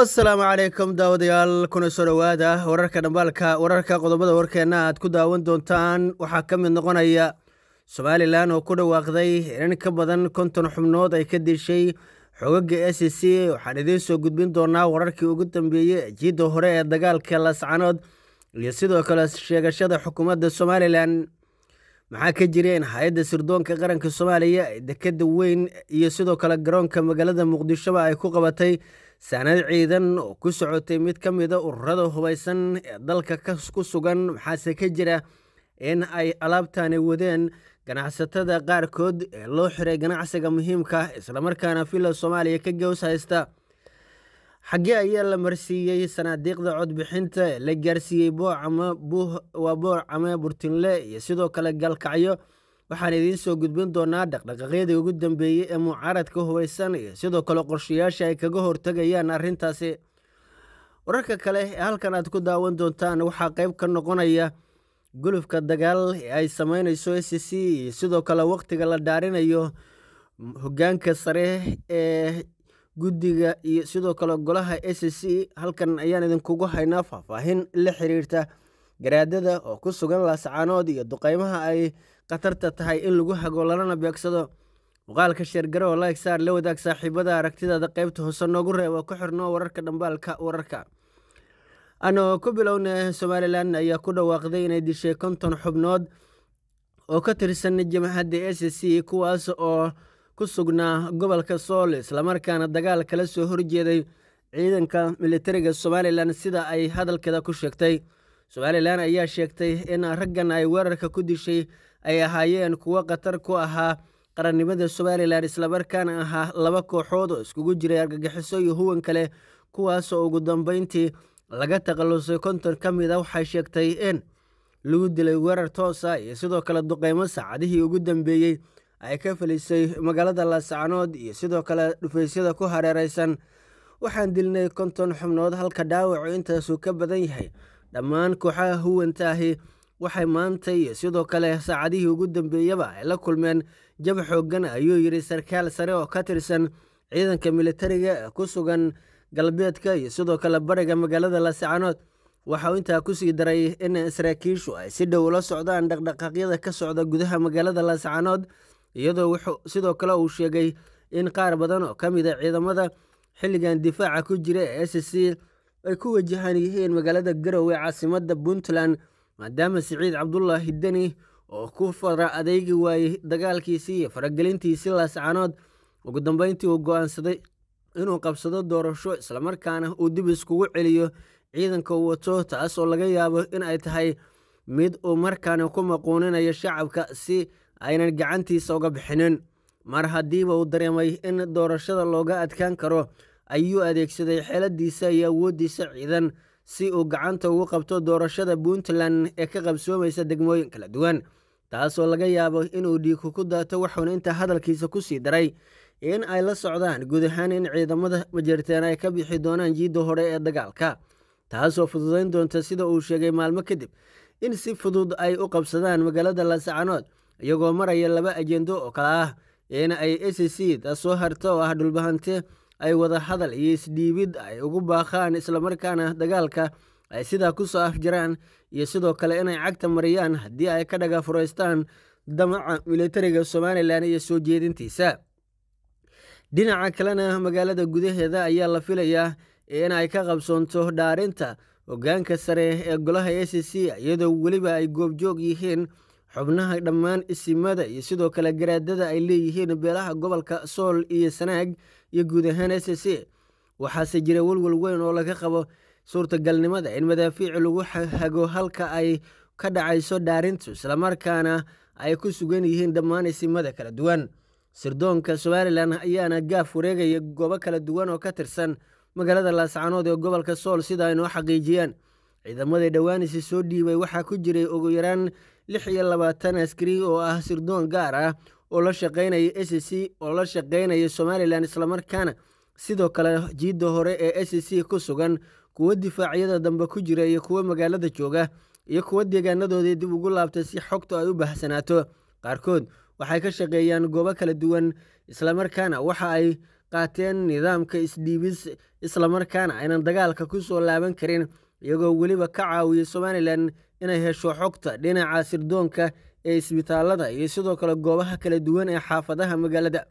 assalaamu calaykum daawadayaal kuna soo dhowaada wararka dhambaalka wararka qodobada warkeenna aad ku daawan doontaan waxaa ka mid noqonaya somalilan oo ku dhawaaqday inan ka badan konton xubnood ay ka dishay xogaga s c waxaan idiin soo gudbin doonaa wararkii ugu dambeeyey jiidda hore ee dagaalka lascanood iyo sidoo kale sheegashada xukuumadda somalilan maxaa ka jireen hay-adda sirdoonka qaranka soomaaliya ee dekeda weyn iyo sidoo kale garoonka magaalada muqdishoba ay ku qabatay saanad ciidan oo ku socotay mid ka mida ah ururada hubaysan ee dalka ku sugan maxaase ka jira in ay alaabtani wadeen ganacsatada qaarkood ee loo xiray ganacsiga muhiimka ah, islamarkaana villa soomaaliya ka gows haysta xaggee ayaa la marsiiyey sanaadiiqda codbixinta la gaarsiiyey waa boor came burtinle iyo sidoo kale galkacyo waxaan idiin soo gudbin doonaa dhaqdhaqaaqyadii ugu dambeeyey ee mucaaradka hubaysan iyo sidoo kale qorshayaasha ay kaga hortegayaan arrintaasi wararka kale ee halkan aad ku daawan doontaan waxaa qayb ka noqonaya gulufka dagaal ee ay sameyneyso s e c iyo sidoo kale wakhtiga la dhaarinayo hogaanka sare ee guddiga iyo sidoo kale golaha s c c halkan ayaan idinkugu haynaa faahfaahin la xiriirta garaadada oo ku sugan laascaanood iyo duqeymaha ay khatarta tahay in lagu hago lalana beegsado muuqaalka sheergarow lyksaar la wadaag saaxiibada aragtidada qaybta hoose noogu reebo ku xirno wararka dhambaalka wararka anagoo ku bilowna somalilan ayaa ku dhawaaqday inay dishay konton xubnood oo ka tirsan jamacadda s c c kuwaas oo ku sugnaa gobolka sool islamarkaana dagaal kala soo horjeeday ciidanka militariga somalilan sida ay hadalkeeda ku sheegtay somalilan ayaa sheegtay in raggan ay weerarka ku dishay ay ahaayeen kuwo khatar ku ahaa qarannimada somalilan islamarkaana ahaa laba kooxood oo iskugu jiray argagixiso iyo huwan kale kuwaasoo ugu dambayntii laga takhallusay konton ka mid a ah. waxay sheegtay in lagu dilay weerar toosa ah iyo sidoo kale duqeymo saacadihii ugu dambeeyey ay ka falisay magaalada laascanood iyo sidoo kale dhufaysyada ku hareeraysan waxaan dilnay konton xubnood halka dhaawacu intaasu ka badan yahay dhammaan kooxaha huwantaahi waxay maanta iyo sidoo kale saacadihii ugu dambeeyaba ay la kulmeen jab xooggan ayuu yidhi sarkaal sare oo ka tirsan ciidanka militariga ee ku sugan galbeedka iyo sidoo kale bariga magaalada laascanood waxau intaa kusii daray in saraakiishu ay si dhow ula socdaan dhaqdhaqaaqyada ka socda gudaha magaalada laascanood iyadoo sidoo kale uu sheegay in qaar badan oo ka mid a ah ciidamada xilligan difaaca ku jira ee s c ay ku wajahan yihiin magaalada garowe caasimada puntland maadaama siciid cabdulaahi deni oo ku fara adeegi waayey dagaalkiisii iyo faragelintiisii laascanood ugu dambeyntii uu go-aansaday inuu qabsado doorasho islamarkaana uu dib iskugu celiyo ciidanka uu wato taas oo laga yaabo in ay tahay mid uu markaana ku maquuninayo shacabka si aynan gacantiisa uga bixinin mar haddiiba uu dareemay in doorashada looga adkaan karo ayuu adeegsaday xeeladiisa iyo awooddiisa ciidan si uu gacanta ugu qabto doorashada puntland ee ka qabsoomaysa degmooyin kala duwan taasoo laga yaabo inuu dhiiku ku daato wuxuuna intaa hadalkiisa ku sii daray in ay la socdaan guud ahaan in ciidamada majeerteen ay ka bixi doonaan jiidda hore ee dagaalka taasoo fududayn doonta sida uu sheegay maalmo kadib in si fudud ay u qabsadaan magaalada lasacanood iyagoo maraya laba ajendo oo kale ah eena ay s c taas soo harta oo ah dhulbahante ay wada hadal iyo isdhiibid ay ugu baaqaan islamarkaana dagaalka ay sidaa ku soo afjaraan iyo sidoo kale inay cagta mariyaan haddii ay ka dhaga furaystaan damaca militariga somalilan iyo soo jeedintiisa dhinaca kalena magaalada gudaheeda ayaa la filayaa in ay ka qabsoonto dhaarinta hogaanka sare ee golaha s c iyadoo weliba ay goobjoog yihiin xubnaha dhammaan isimada iyo sidoo kale garaadada ay leeyihiin beelaha gobolka sool iyo sanaag iyo guud ahaan s c waxaase jira walwal weyn oo laga qabo suurtagalnimada in madaafiic lagu hago halka ay ka dhacayso dhaarintu islamarkaana ay ku sugan yihiin dhammaan isimada kala duwan sirdoonka somalilan ayaana gaaf wareegaya goobo kala duwan oo ka tirsan magaalada laascanood ee gobolka sool sida ay noo xaqiijiyeen ciidamadii dhowaanisi soo dhiibay waxaa ku jiray ugu yaraan lix iyo labaatan askari oo ah sirdoon gaar ah oo la shaqaynaya s c oo la shaqaynaya somalilan islamarkaana sidoo kale jiidda hore ee s c ku sugan kuwo difaacyada dambe ku jira iyo kuwo magaalada jooga iyo kuwo deegaanadoodii dib ugu laabtay si xogtu ay u baahsanaato qaarkood waxay ka shaqeeyaan goobo kala duwan islamarkaana waxa ay qaateen nidaamka isdhiibis islamarkaana aynan dagaalka ku soo laaban karin iyagoo weliba ka caawiyey somalilan inay hesho xogta dhinaca sirdoonka ee isbitaalada iyo sidoo kale goobaha kala duwan ee xaafadaha magaalada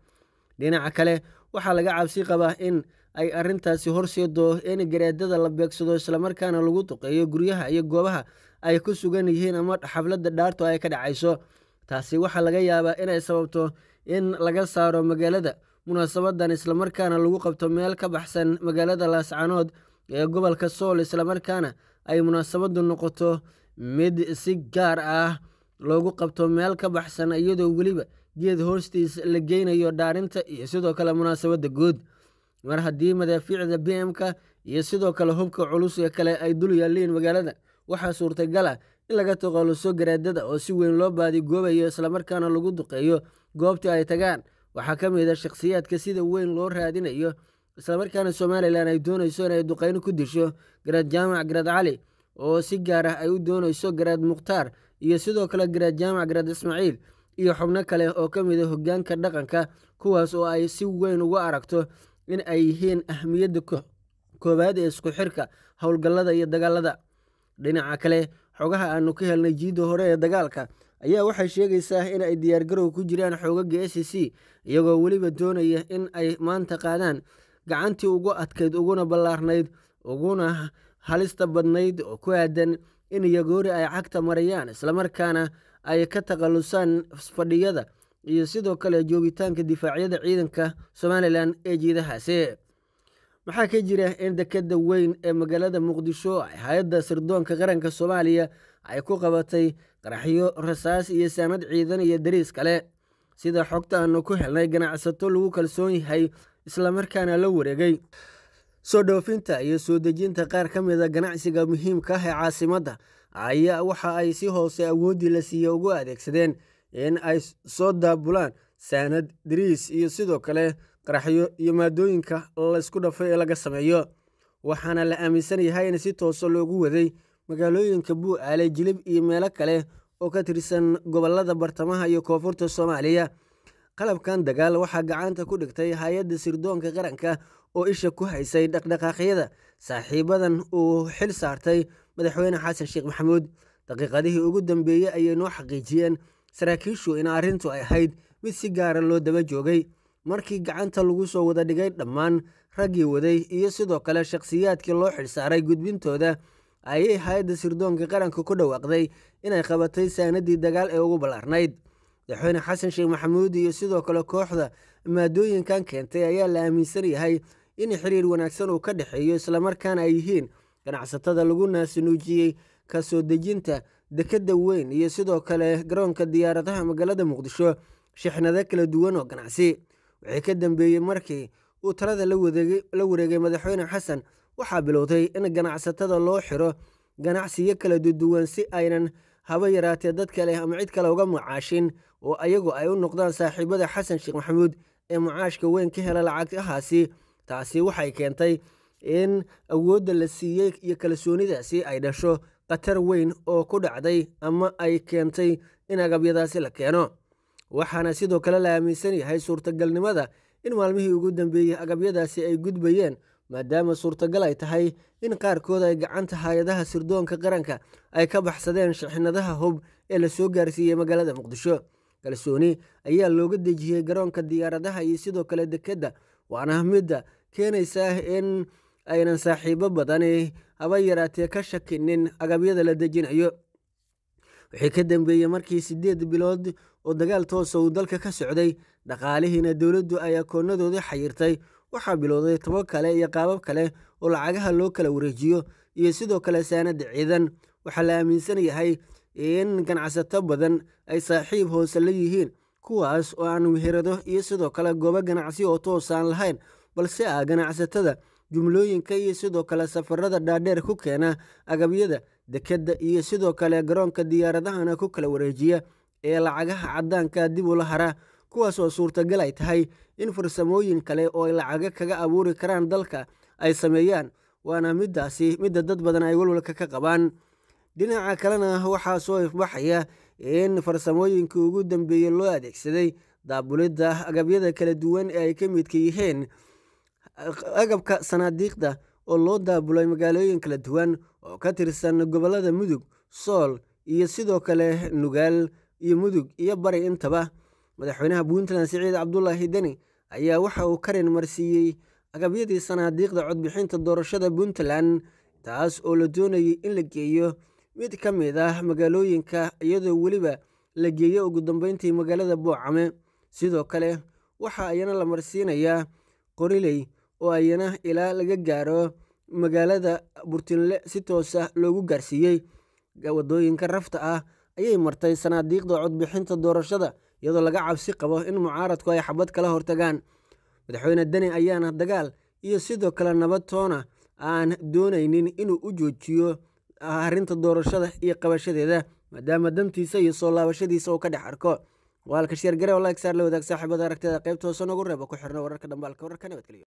dhinaca kale waxaa laga cabsi qabaa in ay arintaasi horseedo in gareedada la beegsado islamarkaana lagu duqeeyo guryaha iyo goobaha ay ku sugan yihiin ama xafladda dhaarto ay ka dhacayso taasi waxaa laga yaabaa inay sababto in laga saaro magaalada munaasabadan islamarkaana lagu qabto meel ka baxsan magaalada laascanood ee gobolka sool islamarkaana ay munaasabaddu noqoto mid si gaar ah loogu qabto meel ka baxsan iyadoo weliba geed hoostiis la geynayo dhaarinta iyo sidoo kale munaasabadda guud mar haddii madaafiicda b m ka iyo sidoo kale hubka culus ee kale ay dul yaalliin magaalada waxaa suurtagal ah in laga taqaluso garaadada oo si weyn loo baadi goobayo islamarkaana lagu duqeeyo goobta ay tagaan waxaa ka mid a ah shakhsiyaadka sida weyn loo raadinayo islamarkaana somalilan ay doonayso inay duqeyno ku disho garaad jaamac garaad cali oo si gaar ah ay u doonayso garaad mukhtaar iyo sidoo kale garaad jaamac garaad ismaaciil iyo xubno kale oo ka mid a ah hogaanka dhaqanka kuwaas oo ay si weyn ugu aragto in ay yihiin ahmiyadda koowaad ee isku xirka howlgallada iyo dagaalada dhinaca kale xogaha aanu ka helnay jiidda hore ee dagaalka ayaa waxay sheegaysaa in ay diyaargarow ku jiraan xoogaga s c e c iyagoo weliba doonaya in ay maanta qaadaan gacantii ugu adkayd uguna ballaarnayd uguna halista badnayd oo ku aadan in yagoori ay cagta marayaan islamarkaana ay ka takhallusaan fadhiyada iyo sidoo kale joogitaanka difaacyada ciidanka somalilan ee jiidahaasi maxaa ka jira in dekeda weyn ee magaalada muqdisho ay hay-adda sirdoonka qaranka soomaaliya ay ku qabatay qaraxyo rasaas iyo saanad ciidan iyo dariis kale sida xogta aanu ku helnay ganacsato lagu kalsoon yahay islamarkaana la wareegay soo dhoofinta iyo soo dejinta qaar ka mid a ah ganacsiga muhiimka ah ee caasimadda ayaa waxa ay si hoose awooddii la siiye ugu adeegsadeen in ay soo daabulaan saanad dariis iyo sidoo kale qaraxyo iyo maadooyinka laysku dhafay ee laga sameeyo waxaana la aaminsan yahay in si toosa ah loogu waday magaalooyinka buu buu'aale jilib iyo meelo kale oo ka tirsan gobollada bartamaha iyo koonfurta soomaaliya qalabkan dagaal waxaa gacanta ku dhigtay hay-adda sirdoonka qaranka oo isha ku haysay dhaqdhaqaaqyada saaxiibadan uu xil saartay madaxweyne xasan sheekh maxamuud daqiiqadihii ugu dambeeyey ayay noo xaqiijiyeen saraakiishu in arrintu ay ahayd mid si gaara ah loo daba joogay markii gacanta lagu soo wada dhigay dhammaan raggii waday iyo sidoo kale shakhsiyaadkii loo xil saaray gudbintooda ayay hay-adda sirdoonka qaranka ku dhawaaqday inay qabatay saanaddii dagaal ee ugu ballaarnayd madaxweyne xasan sheekh maxamuud iyo sidoo kale kooxda maadooyinkan keentay ayaa la aaminsan yahay in xiriir wanaagsan uu ka dhexeeyo islamarkaana ay yihiin ganacsatada lagu naasinuujiyey kasoo dejinta dekedda weyn iyo sidoo kale garoonka diyaaradaha magaalada muqdisho shixnado kala duwan oo ganacsi wixii ka dambeeyey markii uu talada la wareegay madaxweyne xasan waxaa bilowday in ganacsatada loo xiro ganacsiyo kala duduwan si aynan haba yaraatee dad kale ama cid kale uga magacaashin oo ayagu ay u noqdaan saaxiibada xasan sheekh maxamuud ee mucaashka weyn ka hela lacagahaasi taasi waxay keentay in awoodda la siiyey iyo kalsoonidaasi ay dhasho khatar weyn oo ku dhacday ama ay keentay in agabyadaasi la keeno waxaana sidoo kale la aaminsan yahay suurtagalnimada in maalmihii ugu dambeeyey agabyadaasi ay gudbayeen maadaama suurtagal ay tahay in qaarkood ay gacanta hay-adaha sirdoonka qaranka ay ka baxsadeen shixinadaha hub ee la soo gaarsiiyey magaalada muqdisho kalsooni ayaa looga dejiyey garoonka diyaaradaha iyo sidoo kale dekedda waana midda keenaysa in aynan saaxiibo badani haba yaraatee ka shakinin agabyada la dejinayo wixii ka dambeeyey markii sideed bilood oo dagaal toosa ah uu dalka ka socday dhaqaalihiina dowladdu ay akoonnadoodii xayirtay waxaa bilowday toban kale iyo qaabab kale oo lacagaha loo kala wareejiyo iyo sidoo kale saanada ciidan waxaa la aaminsan yahay in ganacsato badan ay saaxiib hoose la yihiin kuwaas oo aan weherado iyo sidoo kale goobo ganacsi oo toosaan lahayn balse ah ganacsatada jumlooyinka iyo sidoo kale safarada dhaadheer ku keena agabyada dekedda iyo sidoo kale garoonka diyaaradahana ku kala wareejiya ee lacagaha caddaanka dib ula hara kuwaas oo suurtagal ay tahay in farsamooyin kale oo ay lacaga kaga abuuri karaan dalka ay sameeyaan waana middaasi midda dad badan ay walwalka ka qabaan dhinaca kalena waxaa soo ifbaxaya in farsamooyinka ugu dambeeyey loo adeegsaday daabulidda agabyada kala duwan ee ay ka midka yihiin agabka sanaadiiqda oo loo daabulay magaalooyin kala duwan oo ka tirsan gobollada mudug sool iyo sidoo kale nugaal iyo mudug iyo bari intaba madaxweynaha puntland siciid cabdulaahi deni ayaa waxa uu karin marsiiyey agabyadii sanaadiiqda codbixinta doorashada puntland taas oo la doonayay in la geeyo mid ka mid ah magaalooyinka iyadoo weliba la geeyey ugu dambeyntii magaalada boocame sidoo kale waxaa ayana la marsiinayaa qoriley oo ayana ilaa laga gaaro magaalada burtinle si toosa ah loogu gaarsiiyey wadooyinka rafta ah ayay martay sanaadiiqda codbixinta doorashada iyadoo laga cabsi qabo in mucaaradku ay xabad kala hortagaan madaxweyne deni ayaana dagaal iyo sidoo kale nabad toona aan doonaynin inuu u joojiyo ah arrinta doorashada iyo qabashadeeda maadaama dantiisa iyo soo laabashadiisa uu ka dhex arko waalka sheergare oo laegsaar la wadaag saaxiibada aragtida qaybta hoose noogu reeba ku xirno wararka dhambaalka wararka nabadgelyo